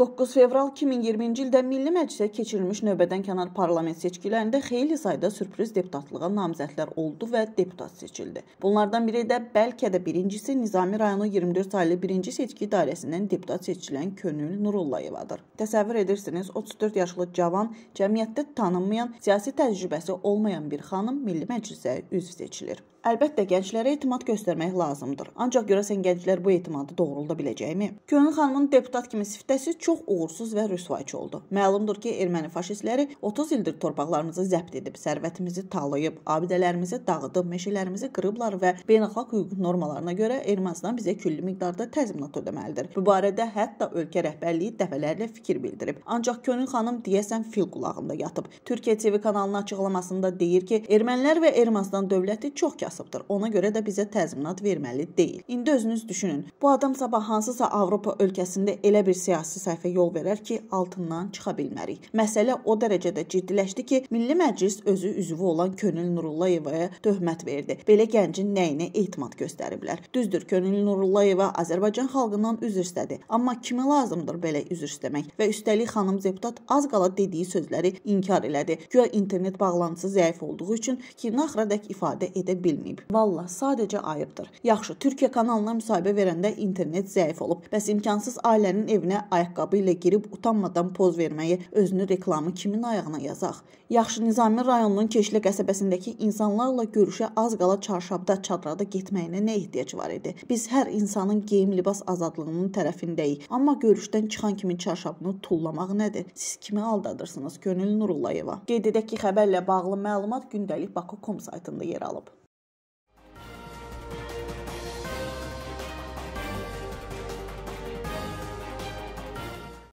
9 fevral 2020-ci ildə Milli Məclisə keçirilmiş növbədənkənar parlament seçkilərində xeyli sayda sürpriz deputatlığa namizədlər oldu və deputat seçildi. Bunlardan biri də bəlkə də birincisi Nizami rayonu 24 saylı 1-ci seçki idarəsindən deputat seçilən Könül Nurullayevadır. Təsəvvür edirsiniz, 34 yaşlı cavan, cəmiyyətdə tanınmayan, siyasi təcrübəsi olmayan bir xanım Milli Məclisə üzv seçilir. Əlbəttə gənclərə etimad göstərmək lazımdır. Ancaq görəsən gənclər bu etimadı doğrulda biləcəkmi? Könül xanımın deputat kimi siftəsi çox çox uğursuz və rüsvayçı oldu. Məlumdur ki, erməni faşistləri 30 ildir torpaqlarımızı zəbt edib, sərvətimizi talayıb, abidələrimizi dağıdıb, meşələrimizi qırıblar və beynəlxalq hüquq normalarına görə Ermənistan bizə külli miqdarda təzminat ödəməlidir. Bu barədə hətta ölkə rəhbərliyi dəfələrlə fikir bildirib. Ancaq Könül xanım deyəsən fil qulağında yatıb. Türkiyə TV kanalının açıqlamasında deyir ki, ermənilər və Ermənistan dövləti çox kasıbdır. Ona görə də bizə təzminat verməli deyil. İndi özünüz düşünün. Bu adam sabah hansısa Avropa ölkəsində elə bir siyasi səhvə yol verər ki, altından çıxa bilmərik. Məsələ o dərəcədə ciddiləşdi ki, Milli Məclis özü üzvü olan Könül Nurullayevaya töhmət verdi. Belə gəncin nəyinə etimad göstəriblər? Düzdür, Könül Nurullayeva Azərbaycan xalqından üzr istədi, amma kimə lazımdır belə üzr istəmək? Və üstəlik xanım deputat az qala dediyi sözləri inkar elədi. Güya internet bağlantısı zəif olduğu üçün fikrini axıradək ifadə edə bilməyib. Valla sadəcə ayıbdır. Yaxşı, Türkiyə kanalına müsahibə verəndə internet zəif olub. Bəs imkansız ailənin evinə ayaqqabı ayaqqabı ilə girib utanmadan poz verməyi, özünü reklamı kimin ayağına yazaq? Yaxşı Nizami rayonunun Keşlə qəsəbəsindəki insanlarla görüşə az qala çarşabda, çadrada getməyinə nə ehtiyac var idi? Biz hər insanın geyim libas azadlığının tərəfindəyik, amma görüşdən çıxan kimi çarşabını tullamaq nədir? Siz kimi aldadırsınız? Könül Nurullayeva. Qeyd edək ki, xəbərlə bağlı məlumat gündəlik baku.com saytında yer alıb.